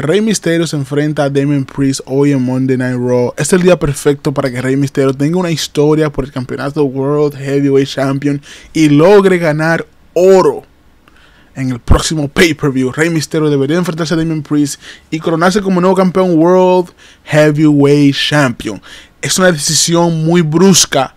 Rey Mysterio se enfrenta a Damien Priest hoy en Monday Night Raw. Es el día perfecto para que Rey Mysterio tenga una historia por el campeonato World Heavyweight Champion y logre ganar oro en el próximo pay-per-view. Rey Mysterio debería enfrentarse a Damien Priest y coronarse como nuevo campeón World Heavyweight Champion. Es una decisión muy brusca,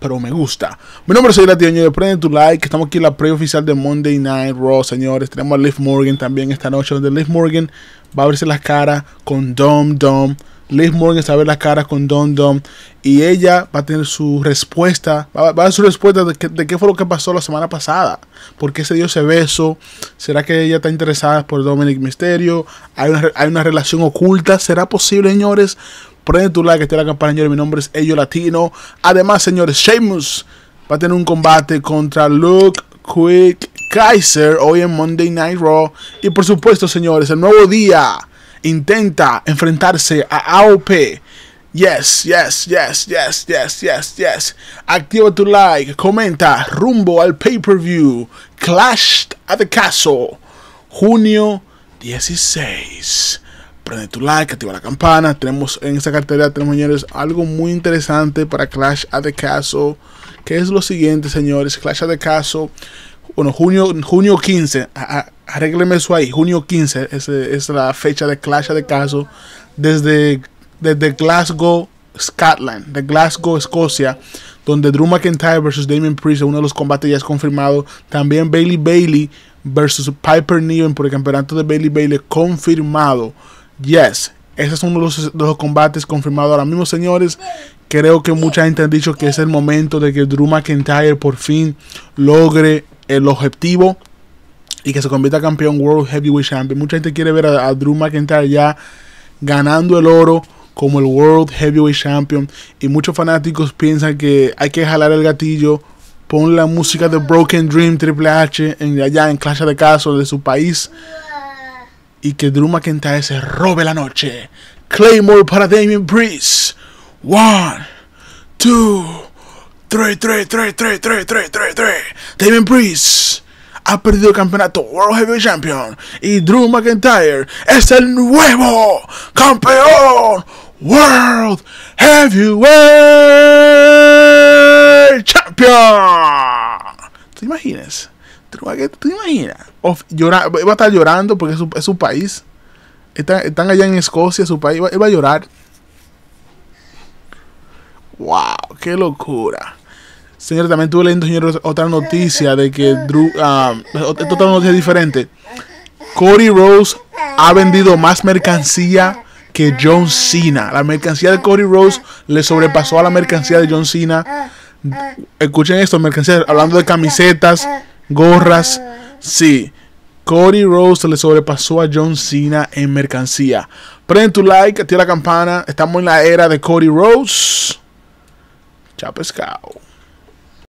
pero me gusta. Mi nombre es Ira prende tu like. Estamos aquí en la pre-oficial de Monday Night Raw, señores. Tenemos a Liv Morgan también esta noche, donde Liv Morgan va a verse las caras con Dom Dom. Liz Morgan se a ver las caras con Dom Dom. Y ella va a tener su respuesta. Va, a dar su respuesta de, qué fue lo que pasó la semana pasada. ¿Por qué se dio ese beso? ¿Será que ella está interesada por Dominic Misterio? ¿Hay una, relación oculta? ¿Será posible, señores? Prende tu like, esté la campana, señores. Mi nombre es Ello Latino. Además, señores, Sheamus va a tener un combate contra Luke Quick Kaiser hoy en Monday Night Raw. Y por supuesto, señores, el nuevo día intenta enfrentarse a AOP. Yes, yes, yes, yes, yes, yes, yes. Activa tu like, comenta, rumbo al pay-per-view. Clash at the Castle, junio 16. Prende tu like, activa la campana. Tenemos en esta cartera, tenemos señores, algo muy interesante para Clash at the Castle. Que es lo siguiente, señores. Clash at the Castle bueno, junio, junio 15, arrégleme eso ahí, junio 15 es, la fecha de clash de caso. desde, desde Glasgow, Scotland, de Glasgow, Escocia, donde Drew McIntyre versus Damien Priest uno de los combates ya es confirmado, también Bailey Bailey versus Piper Niven por el campeonato de Bailey Bailey confirmado, yes, ese es uno los, de los combates confirmados ahora mismo, señores. Creo que mucha gente ha dicho que es el momento de que Drew McIntyre por fin logre el objetivo y que se convierta campeón World Heavyweight Champion. Mucha gente quiere ver a, Drew McIntyre ya ganando el oro como el World Heavyweight Champion. Y muchos fanáticos piensan que hay que jalar el gatillo. Pon la música de Broken Dream Triple H en, allá en Clash de Casos de su país. Y que Drew McIntyre se robe la noche. Claymore para Damien Priest. One, two. 3, 3, 3, 3, 3, 3, 3, 3. Damien Priest ha perdido el campeonato World Heavyweight Champion y Drew McIntyre es el nuevo campeón World Heavyweight Champion. ¿Te imaginas? ¿Te, te imaginas? Of, iba a estar llorando porque es su, país. Están, allá en Escocia, su país. Iba, iba a llorar. ¡Wow! ¡Qué locura! Señor, también estuve leyendo, otra noticia de que Drew, ah, otra noticia diferente. Cody Rose ha vendido más mercancía que John Cena. La mercancía de Cody Rose le sobrepasó a la mercancía de John Cena. Escuchen esto, mercancía, hablando de camisetas, gorras. Sí, Cody Rose le sobrepasó a John Cena en mercancía. Prenden tu like, activa la campana. Estamos en la era de Cody Rose. Chao pescado.